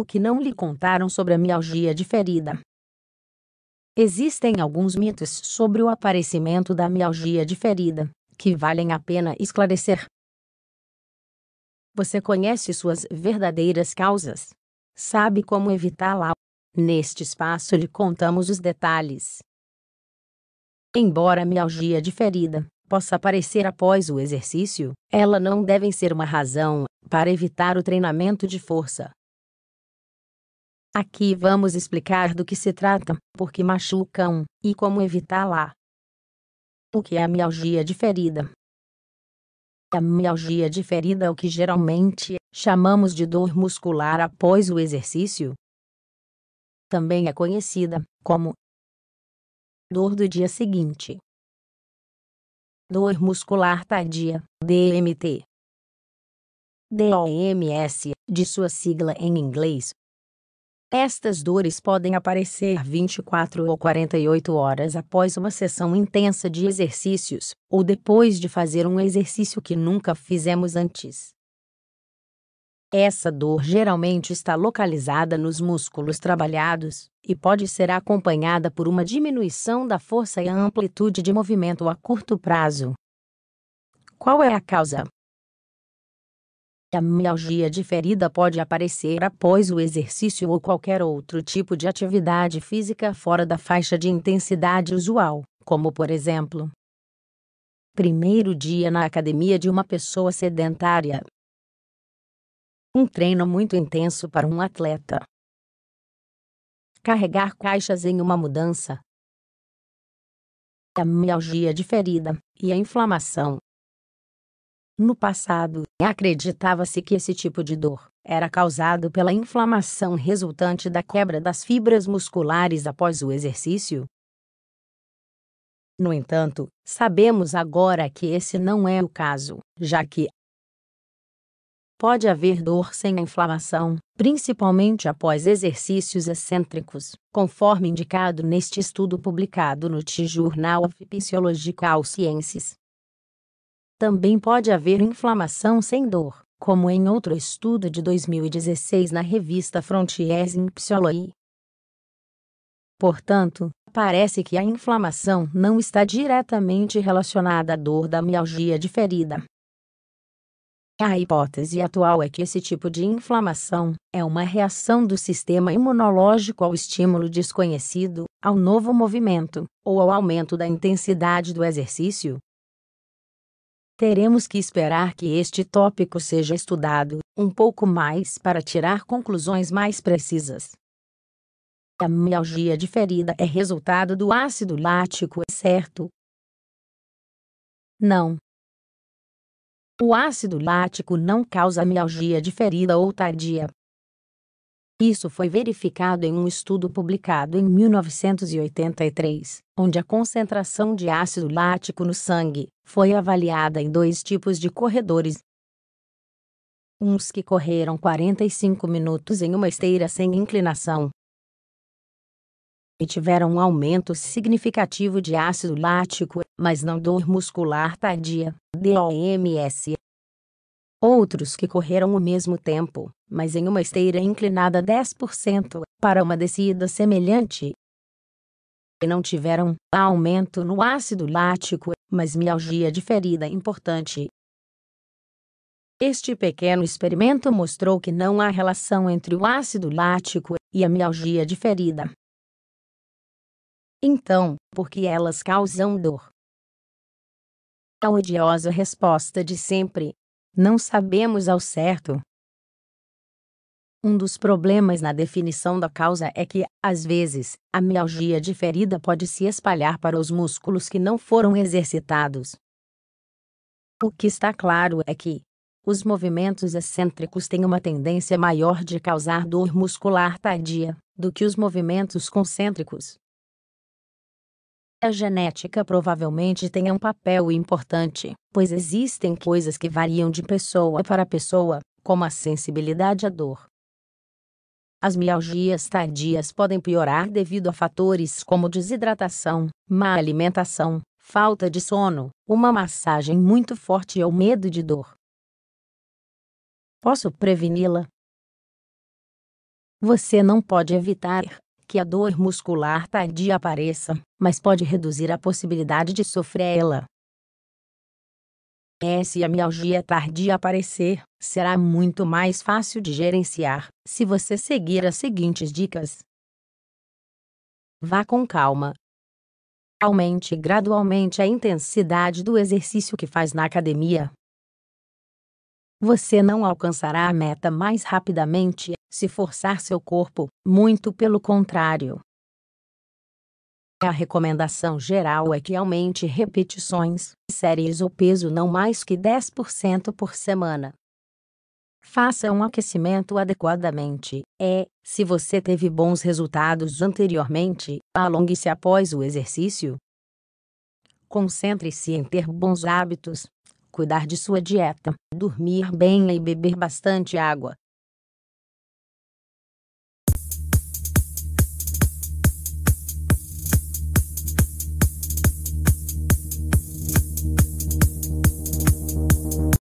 o que não lhe contaram sobre a mialgia ferida. Existem alguns mitos sobre o aparecimento da mialgia ferida, que valem a pena esclarecer. Você conhece suas verdadeiras causas? Sabe como evitá-la? Neste espaço lhe contamos os detalhes. Embora a mialgia ferida possa aparecer após o exercício, ela não deve ser uma razão para evitar o treinamento de força. Aqui vamos explicar do que se trata, por que machucam, e como evitá-la. O que é a mialgia de ferida? A mialgia de ferida é o que geralmente chamamos de dor muscular após o exercício. Também é conhecida como dor do dia seguinte. Dor muscular tardia, DMT. DOMS, de sua sigla em inglês, estas dores podem aparecer 24 ou 48 horas após uma sessão intensa de exercícios, ou depois de fazer um exercício que nunca fizemos antes. Essa dor geralmente está localizada nos músculos trabalhados e pode ser acompanhada por uma diminuição da força e amplitude de movimento a curto prazo. Qual é a causa? A mialgia diferida pode aparecer após o exercício ou qualquer outro tipo de atividade física fora da faixa de intensidade usual, como por exemplo, primeiro dia na academia de uma pessoa sedentária, um treino muito intenso para um atleta, carregar caixas em uma mudança, a mialgia diferida e a inflamação no passado, acreditava-se que esse tipo de dor era causado pela inflamação resultante da quebra das fibras musculares após o exercício. No entanto, sabemos agora que esse não é o caso, já que pode haver dor sem a inflamação, principalmente após exercícios excêntricos, conforme indicado neste estudo publicado no T-Journal of Physiological Sciences. Também pode haver inflamação sem dor, como em outro estudo de 2016 na revista Frontiers in Psychology. Portanto, parece que a inflamação não está diretamente relacionada à dor da mialgia de ferida. A hipótese atual é que esse tipo de inflamação é uma reação do sistema imunológico ao estímulo desconhecido, ao novo movimento, ou ao aumento da intensidade do exercício, Teremos que esperar que este tópico seja estudado um pouco mais para tirar conclusões mais precisas. A mialgia diferida é resultado do ácido lático, é certo? Não. O ácido lático não causa mialgia diferida ou tardia. Isso foi verificado em um estudo publicado em 1983, onde a concentração de ácido lático no sangue foi avaliada em dois tipos de corredores. Uns que correram 45 minutos em uma esteira sem inclinação e tiveram um aumento significativo de ácido lático, mas não dor muscular tardia, DOMS, outros que correram o mesmo tempo, mas em uma esteira inclinada 10%, para uma descida semelhante. E não tiveram aumento no ácido lático, mas mialgia diferida importante. Este pequeno experimento mostrou que não há relação entre o ácido lático e a mialgia diferida. Então, por que elas causam dor? A odiosa resposta de sempre não sabemos ao certo. Um dos problemas na definição da causa é que, às vezes, a mialgia diferida pode se espalhar para os músculos que não foram exercitados. O que está claro é que os movimentos excêntricos têm uma tendência maior de causar dor muscular tardia do que os movimentos concêntricos. A genética provavelmente tenha um papel importante, pois existem coisas que variam de pessoa para pessoa, como a sensibilidade à dor. As mialgias tardias podem piorar devido a fatores como desidratação, má alimentação, falta de sono, uma massagem muito forte ou medo de dor. Posso preveni-la? Você não pode evitar que a dor muscular tardia apareça, mas pode reduzir a possibilidade de sofrê-la. Se a mialgia tardia aparecer, será muito mais fácil de gerenciar se você seguir as seguintes dicas. Vá com calma. Aumente gradualmente a intensidade do exercício que faz na academia. Você não alcançará a meta mais rapidamente se forçar seu corpo, muito pelo contrário. A recomendação geral é que aumente repetições, séries ou peso não mais que 10% por semana. Faça um aquecimento adequadamente. É, se você teve bons resultados anteriormente, alongue-se após o exercício. Concentre-se em ter bons hábitos, cuidar de sua dieta, dormir bem e beber bastante água.